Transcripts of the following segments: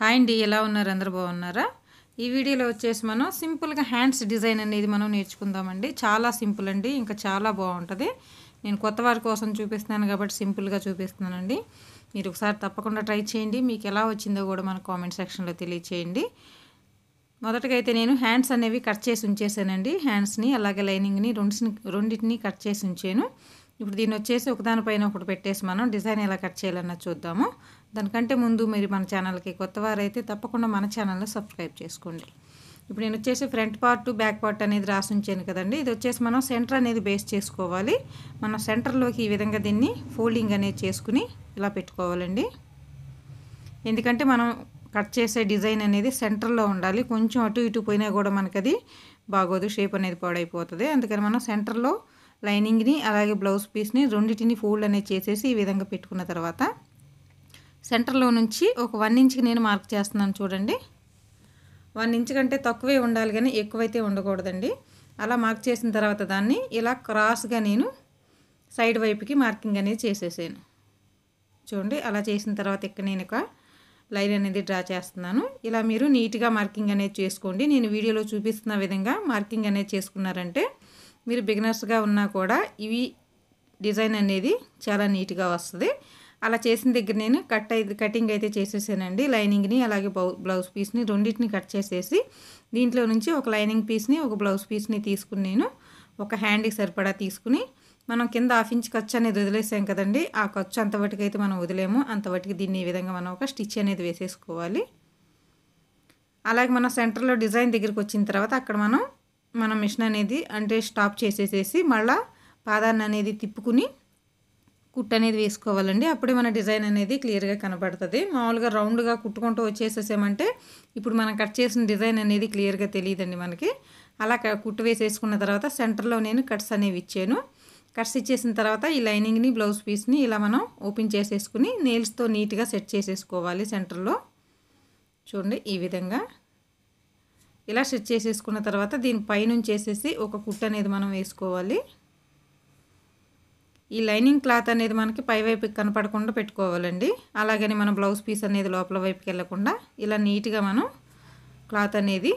hi అండి ఎలా ఉన్నారు అందరు బాగున్నారా ఈ వీడియోలో వచ్చేసి మనం సింపుల్గా హ్యాండ్స్ డిజైన్ అనేది మనం నేర్చుకుందామండి చాలా సింపుల్ అండి ఇంకా చాలా బాగుంటుంది నేను కొత్త వారి కోసం చూపిస్తున్నాను కాబట్టి సింపుల్గా చూపిస్తున్నానండి మీరు ఒకసారి తప్పకుండా ట్రై చేయండి మీకు ఎలా వచ్చిందో కూడా మన కామెంట్ సెక్షన్లో తెలియచేయండి మొదటగా అయితే నేను హ్యాండ్స్ అనేవి కట్ చేసి ఉంచేసానండి హ్యాండ్స్ని అలాగే లైనింగ్ని రెండు రెండింటిని కట్ చేసి ఉంచాను ఇప్పుడు దీన్ని వచ్చేసి ఒకదానిపైన ఒకటి పెట్టేసి మనం డిజైన్ ఎలా కట్ చేయాలన్నా చూద్దాము దానికంటే ముందు మీరు మన ఛానల్కి కొత్త వారైతే తప్పకుండా మన ఛానల్ని సబ్స్క్రైబ్ చేసుకోండి ఇప్పుడు నేను వచ్చేసి ఫ్రంట్ పార్ట్ బ్యాక్ పార్ట్ అనేది రాసి ఉంచాను కదండి ఇది వచ్చేసి మనం సెంటర్ అనేది బేస్ చేసుకోవాలి మనం సెంటర్లోకి ఈ విధంగా దీన్ని ఫోల్డింగ్ అనేది చేసుకుని ఇలా పెట్టుకోవాలండి ఎందుకంటే మనం కట్ చేసే డిజైన్ అనేది సెంటర్లో ఉండాలి కొంచెం అటు ఇటు పోయినా కూడా మనకు అది బాగోదు షేప్ అనేది పాడైపోతుంది అందుకని మనం సెంటర్లో లైనింగ్ని అలాగే బ్లౌజ్ పీస్ని రెండింటిని ఫోల్డ్ అనేది చేసేసి ఈ విధంగా పెట్టుకున్న తర్వాత సెంటర్లో నుంచి ఒక వన్ ఇంచ్కి నేను మార్క్ చేస్తున్నాను చూడండి వన్ ఇంచ్ కంటే తక్కువే ఉండాలి కానీ ఎక్కువైతే ఉండకూడదండి అలా మార్క్ చేసిన తర్వాత దాన్ని ఇలా క్రాస్గా నేను సైడ్ వైపుకి మార్కింగ్ అనేది చేసేసాను చూడండి అలా చేసిన తర్వాత ఇక్కడ నేను ఒక లైన్ అనేది డ్రా చేస్తున్నాను ఇలా మీరు నీట్గా మార్కింగ్ అనేది చేసుకోండి నేను వీడియోలో చూపిస్తున్న విధంగా మార్కింగ్ అనేది చేసుకున్నారంటే మీరు బిగినర్స్గా ఉన్నా కూడా ఇవి డిజైన్ అనేది చాలా నీట్గా వస్తుంది అలా చేసిన దగ్గర నేను కట్ అయితే కటింగ్ అయితే చేసేసానండి లైనింగ్ని అలాగే బ్లౌజ్ పీస్ని రెండింటిని కట్ చేసేసి దీంట్లో నుంచి ఒక లైనింగ్ పీస్ని ఒక బ్లౌజ్ పీస్ని తీసుకుని నేను ఒక హ్యాండ్కి సరిపడా తీసుకుని మనం కింద హాఫ్ ఇంచ్ ఖర్చు అనేది వదిలేసాం కదండి ఆ ఖర్చు అంతవరకు అయితే మనం వదిలేము అంతవరకు దీన్ని ఈ విధంగా మనం ఒక స్టిచ్ అనేది వేసేసుకోవాలి అలాగే మనం సెంటర్లో డిజైన్ దగ్గరికి వచ్చిన తర్వాత అక్కడ మనం మనం మిషన్ అనేది అంటే స్టాప్ చేసేసేసి మళ్ళా పాదాన్ని అనేది తిప్పుకుని కుట్టు అనేది వేసుకోవాలండి అప్పుడే మన డిజైన్ అనేది క్లియర్గా కనబడుతుంది మామూలుగా రౌండ్గా కుట్టుకుంటూ వచ్చేసేసామంటే ఇప్పుడు మనం కట్ చేసిన డిజైన్ అనేది క్లియర్గా తెలియదండి మనకి అలా కుట్టు వేసేసుకున్న తర్వాత సెంటర్లో నేను కట్స్ అనేవి ఇచ్చాను కట్స్ ఇచ్చేసిన తర్వాత ఈ లైనింగ్ని బ్లౌజ్ పీస్ని ఇలా మనం ఓపెన్ చేసేసుకుని నెయిల్స్తో నీట్గా సెట్ చేసేసుకోవాలి సెంటర్లో చూడండి ఈ విధంగా ఇలా స్టిచ్ చేసేసుకున్న తర్వాత దీని పైనుంచి వేసేసి ఒక కుట్ అనేది మనం వేసుకోవాలి ఈ లైనింగ్ క్లాత్ అనేది మనకి పై వైపుకి కనపడకుండా పెట్టుకోవాలండి అలాగని మన బ్లౌజ్ పీస్ అనేది లోపల వైపుకి వెళ్ళకుండా ఇలా నీట్గా మనం క్లాత్ అనేది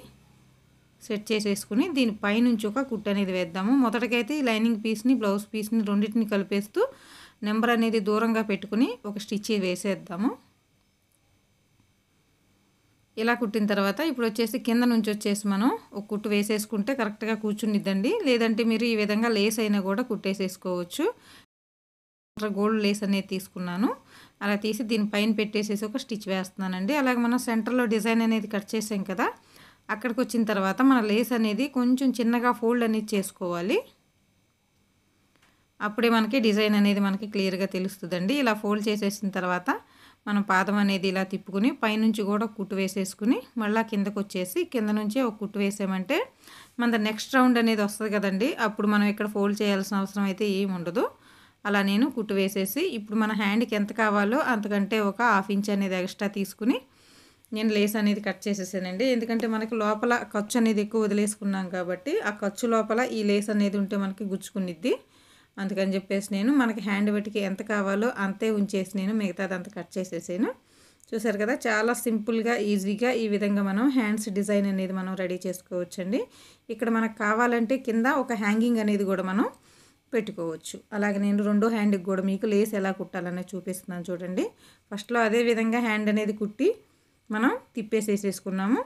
సెట్ చేసేసుకుని దీని పైనుంచి ఒక కుట్ అనేది వేద్దాము మొదటకైతే ఈ లైనింగ్ పీస్ని బ్లౌజ్ పీస్ని రెండింటిని కలిపేస్తూ నెంబర్ అనేది దూరంగా పెట్టుకుని ఒక స్టిచ్ వేసేద్దాము ఇలా కుట్టిన తర్వాత ఇప్పుడు వచ్చేసి కింద నుంచి వచ్చేసి మనం ఒక కుట్టు వేసేసుకుంటే కరెక్ట్గా కూర్చునిద్దండి లేదంటే మీరు ఈ విధంగా లేస్ అయినా కూడా కుట్టేసేసుకోవచ్చు గోల్డ్ లేస్ అనేది తీసుకున్నాను అలా తీసి దీనిపైన పెట్టేసేసి ఒక స్టిచ్ వేస్తున్నానండి అలాగే మనం సెంటర్లో డిజైన్ అనేది కట్ చేసాం కదా అక్కడికి వచ్చిన తర్వాత మన లేస్ అనేది కొంచెం చిన్నగా ఫోల్డ్ అనేది చేసుకోవాలి అప్పుడే మనకి డిజైన్ అనేది మనకి క్లియర్గా తెలుస్తుందండి ఇలా ఫోల్డ్ చేసేసిన తర్వాత మనం పాదం అనేది ఇలా తిప్పుకుని పైనుంచి కూడా కుట్టు వేసేసుకుని మళ్ళీ కిందకు వచ్చేసి కింద నుంచి ఒక కుట్టు వేసామంటే మన నెక్స్ట్ రౌండ్ అనేది వస్తుంది కదండి అప్పుడు మనం ఇక్కడ ఫోల్డ్ చేయాల్సిన అవసరం అయితే ఏమి ఉండదు అలా నేను కుట్టు వేసేసి ఇప్పుడు మన హ్యాండ్కి ఎంత కావాలో అంతకంటే ఒక హాఫ్ ఇంచ్ అనేది ఎక్స్ట్రా తీసుకుని నేను లేస్ అనేది కట్ చేసేసానండి ఎందుకంటే మనకి లోపల ఖర్చు అనేది ఎక్కువ వదిలేసుకున్నాం కాబట్టి ఆ ఖర్చు లోపల ఈ లేస్ అనేది ఉంటే మనకి గుచ్చుకునిద్ది అందుకని చెప్పేసి నేను మనకి హ్యాండ్ పెట్టికి ఎంత కావాలో అంతే ఉంచేసి నేను మిగతాదంతా కట్ చేసేసాను చూసారు కదా చాలా సింపుల్గా ఈజీగా ఈ విధంగా మనం హ్యాండ్స్ డిజైన్ అనేది మనం రెడీ చేసుకోవచ్చండి ఇక్కడ మనకు కావాలంటే కింద ఒక హ్యాంగింగ్ అనేది కూడా మనం పెట్టుకోవచ్చు అలాగే నేను రెండో హ్యాండ్కి కూడా మీకు లేస్ ఎలా కుట్టాలనే చూపిస్తున్నాను చూడండి ఫస్ట్లో అదే విధంగా హ్యాండ్ అనేది కుట్టి మనం తిప్పేసేసేసుకున్నాము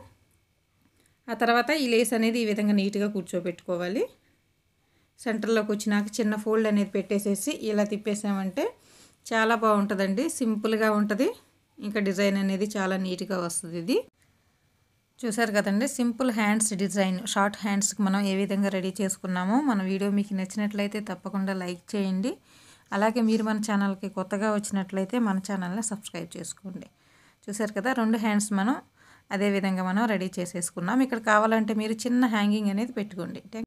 ఆ తర్వాత ఈ లేస్ అనేది ఈ విధంగా నీట్గా కూర్చోబెట్టుకోవాలి సెంటర్లోకి వచ్చినాక చిన్న ఫోల్డ్ అనేది పెట్టేసేసి ఇలా తిప్పేసామంటే చాలా బాగుంటుందండి సింపుల్గా ఉంటుంది ఇంకా డిజైన్ అనేది చాలా నీట్గా వస్తుంది ఇది చూసారు కదండి సింపుల్ హ్యాండ్స్ డిజైన్ షార్ట్ హ్యాండ్స్కి మనం ఏ విధంగా రెడీ చేసుకున్నామో మన వీడియో మీకు నచ్చినట్లయితే తప్పకుండా లైక్ చేయండి అలాగే మీరు మన ఛానల్కి కొత్తగా వచ్చినట్లయితే మన ఛానల్ని సబ్స్క్రైబ్ చేసుకోండి చూసారు కదా రెండు హ్యాండ్స్ మనం అదేవిధంగా మనం రెడీ చేసేసుకున్నాం ఇక్కడ కావాలంటే మీరు చిన్న హ్యాంగింగ్ అనేది పెట్టుకోండి